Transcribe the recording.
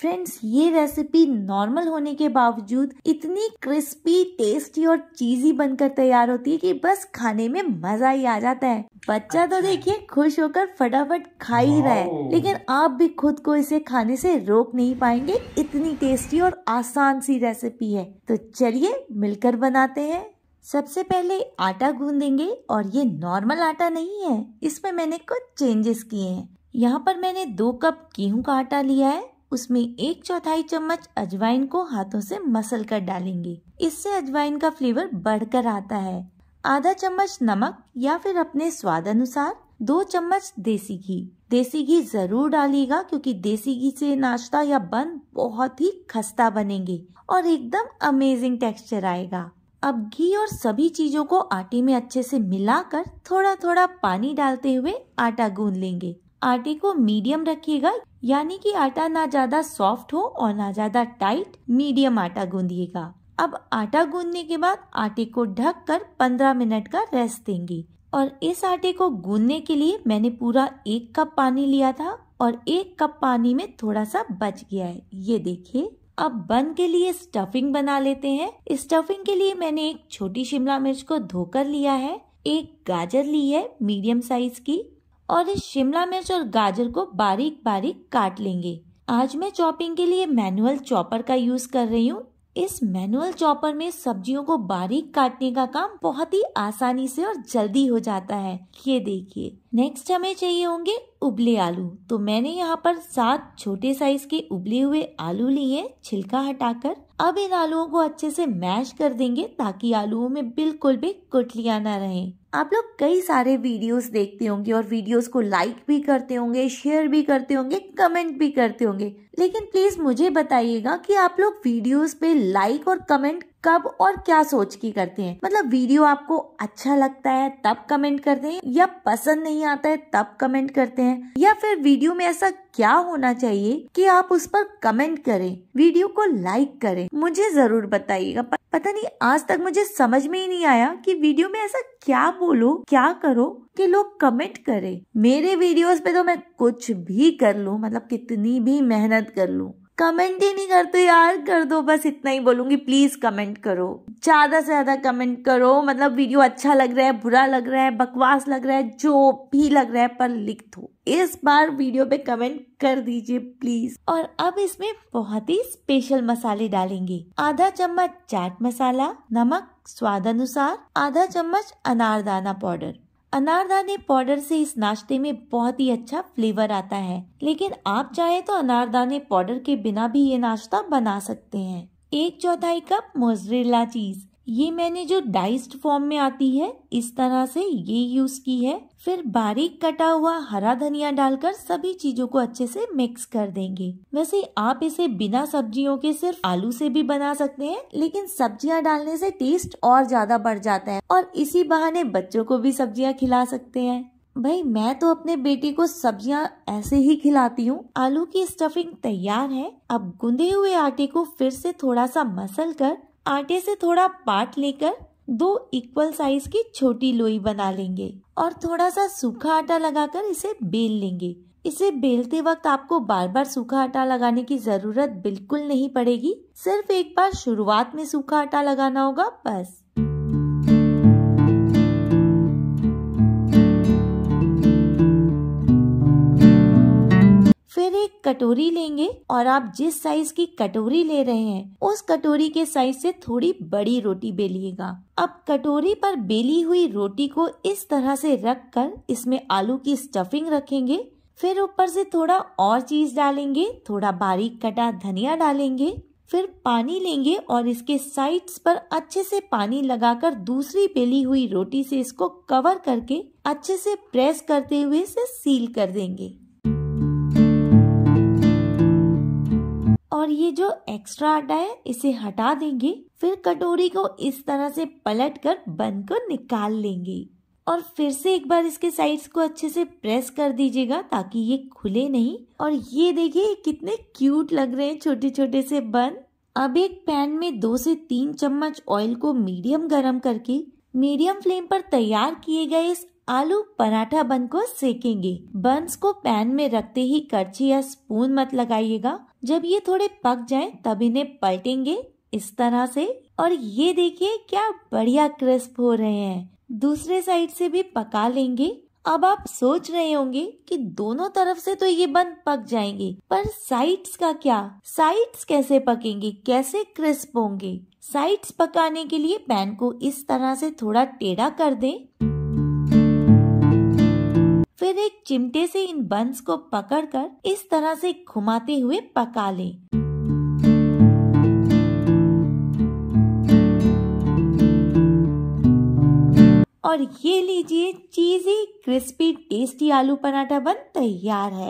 Friends ये recipe normal होने के बावजूद इतनी क्रिस्पी टेस्टी और चीजी बनकर तैयार होती है कि बस खाने में मजा ही आ जाता है बच्चा तो अच्छा। तो देखिए खुश होकर फटाफट खा ही रहा है लेकिन आप भी खुद को इसे खाने से रोक नहीं पाएंगे इतनी टेस्टी और आसान सी रेसिपी है तो चलिए मिलकर बनाते हैं सबसे पहले आटा गूंदेंगे और ये नॉर्मल आटा नहीं है इसमें मैंने कुछ चेंजेस किए हैं यहाँ पर मैंने दो कप गेहूं का आटा लिया है उसमें एक चौथाई चम्मच अजवाइन को हाथों से मसल कर डालेंगे इससे अजवाइन का फ्लेवर बढ़कर आता है आधा चम्मच नमक या फिर अपने स्वाद अनुसार दो चम्मच देसी घी देसी घी जरूर डालिएगा क्योंकि देसी घी से नाश्ता या बन बहुत ही खस्ता बनेंगे और एकदम अमेजिंग टेक्सचर आएगा अब घी और सभी चीजों को आटे में अच्छे से मिलाकर थोड़ा थोड़ा पानी डालते हुए आटा गूंद लेंगे आटे को मीडियम रखिएगा यानी कि आटा ना ज्यादा सॉफ्ट हो और ना ज्यादा टाइट मीडियम आटा गूंदिएगा अब आटा गूंदने के बाद आटे को ढक कर पंद्रह मिनट का रेस्ट देंगे और इस आटे को गूंदने के लिए मैंने पूरा एक कप पानी लिया था और एक कप पानी में थोड़ा सा बच गया है ये देखिए अब बन के लिए स्टफिंग बना लेते हैं स्टफिंग के लिए मैंने एक छोटी शिमला मिर्च को धोकर लिया है एक गाजर ली है मीडियम साइज की और इस शिमला मिर्च और गाजर को बारीक बारीक काट लेंगे आज मैं चॉपिंग के लिए मैनुअल चॉपर का यूज कर रही हूँ इस मैनुअल चॉपर में सब्जियों को बारीक काटने का काम बहुत ही आसानी से और जल्दी हो जाता है ये देखिए नेक्स्ट हमें चाहिए होंगे उबले आलू तो मैंने यहाँ पर सात छोटे साइज के उबले हुए आलू लिए छिलका हटाकर अब इन आलुओं को अच्छे से मैश कर देंगे ताकि आलुओं में बिल्कुल भी कुटलिया ना रहे आप लोग कई सारे वीडियोस देखते होंगे और वीडियोस को लाइक भी करते होंगे शेयर भी करते होंगे कमेंट भी करते होंगे लेकिन प्लीज मुझे बताइएगा कि आप लोग वीडियोस पे लाइक और कमेंट कब और क्या सोच के करते हैं मतलब वीडियो आपको अच्छा लगता है तब कमेंट करते हैं या पसंद नहीं आता है तब कमेंट करते हैं या फिर वीडियो में ऐसा क्या होना चाहिए कि आप उस पर कमेंट करें वीडियो को लाइक करें मुझे जरूर बताइएगा पता नहीं आज तक मुझे समझ में ही नहीं आया कि वीडियो में ऐसा क्या बोलो क्या करो कि लोग कमेंट करें मेरे वीडियोस पे तो मैं कुछ भी कर लूं मतलब कितनी भी मेहनत कर लूं कमेंट ही नहीं करते यार कर दो बस इतना ही बोलूंगी प्लीज़ कमेंट करो ज़्यादा से ज़्यादा कमेंट करो मतलब वीडियो अच्छा लग रहा है बुरा लग रहा है बकवास लग रहा है जो भी लग रहा है पर लिख दो इस बार वीडियो पे कमेंट कर दीजिए प्लीज और अब इसमें बहुत ही स्पेशल मसाले डालेंगे आधा चम्मच चाट मसाला नमक स्वाद अनुसार आधा चम्मच अनारदाना पाउडर अनारदाने पाउडर से इस नाश्ते में बहुत ही अच्छा फ्लेवर आता है लेकिन आप चाहे तो अनारदाने पाउडर के बिना भी ये नाश्ता बना सकते हैं एक चौथाई कप मोजरेला चीज ये मैंने जो डाइस्ड फॉर्म में आती है इस तरह से ये यूज की है फिर बारीक कटा हुआ हरा धनिया डालकर सभी चीजों को अच्छे से मिक्स कर देंगे वैसे आप इसे बिना सब्जियों के सिर्फ आलू से भी बना सकते हैं लेकिन सब्जियां डालने से टेस्ट और ज्यादा बढ़ जाता है और इसी बहाने बच्चों को भी सब्जियाँ खिला सकते हैं भाई मैं तो अपने बेटे को सब्जियां ऐसे ही खिलाती हूँ आलू की स्टफिंग तैयार है अब गुंदे हुए आटे को फिर से थोड़ा सा मसल कर आटे से थोड़ा पाट लेकर दो इक्वल साइज की छोटी लोई बना लेंगे और थोड़ा सा सूखा आटा लगाकर इसे बेल लेंगे इसे बेलते वक्त आपको बार बार सूखा आटा लगाने की जरूरत बिल्कुल नहीं पड़ेगी सिर्फ एक बार शुरुआत में सूखा आटा लगाना होगा बस कटोरी लेंगे और आप जिस साइज की कटोरी ले रहे हैं उस कटोरी के साइज से थोड़ी बड़ी रोटी बेलिएगा अब कटोरी पर बेली हुई रोटी को इस तरह से रख कर इसमें आलू की स्टफिंग रखेंगे फिर ऊपर से थोड़ा और चीज डालेंगे थोड़ा बारीक कटा धनिया डालेंगे फिर पानी लेंगे और इसके साइड्स पर अच्छे से पानी लगाकर दूसरी बेली हुई रोटी से इसको कवर करके अच्छे से प्रेस करते हुए इसे सील कर देंगे और ये जो एक्स्ट्रा आटा है इसे हटा देंगे फिर कटोरी को इस तरह से पलट कर बन को निकाल लेंगे और फिर से एक बार इसके साइड्स को अच्छे से प्रेस कर दीजिएगा ताकि ये खुले नहीं और ये देखिए कितने क्यूट लग रहे हैं छोटे छोटे से बन अब एक पैन में दो से तीन चम्मच ऑयल को मीडियम गरम करके मीडियम फ्लेम पर तैयार किए गए इस आलू पराठा बन को सेकेंगे बंस को पैन में रखते ही करछी या स्पून मत लगाइएगा जब ये थोड़े पक जाए तब इन्हें पलटेंगे इस तरह से और ये देखिए क्या बढ़िया क्रिस्प हो रहे हैं दूसरे साइड से भी पका लेंगे अब आप सोच रहे होंगे कि दोनों तरफ से तो ये बन पक जाएंगे पर साइड्स का क्या साइड्स कैसे पकेंगे कैसे क्रिस्प होंगे साइड्स पकाने के लिए पैन को इस तरह से थोड़ा टेढ़ा कर दें फिर एक चिमटे से इन बंस को पकड़कर इस तरह से घुमाते हुए पका लें। और ये लीजिए चीजी क्रिस्पी टेस्टी आलू पराठा बन तैयार है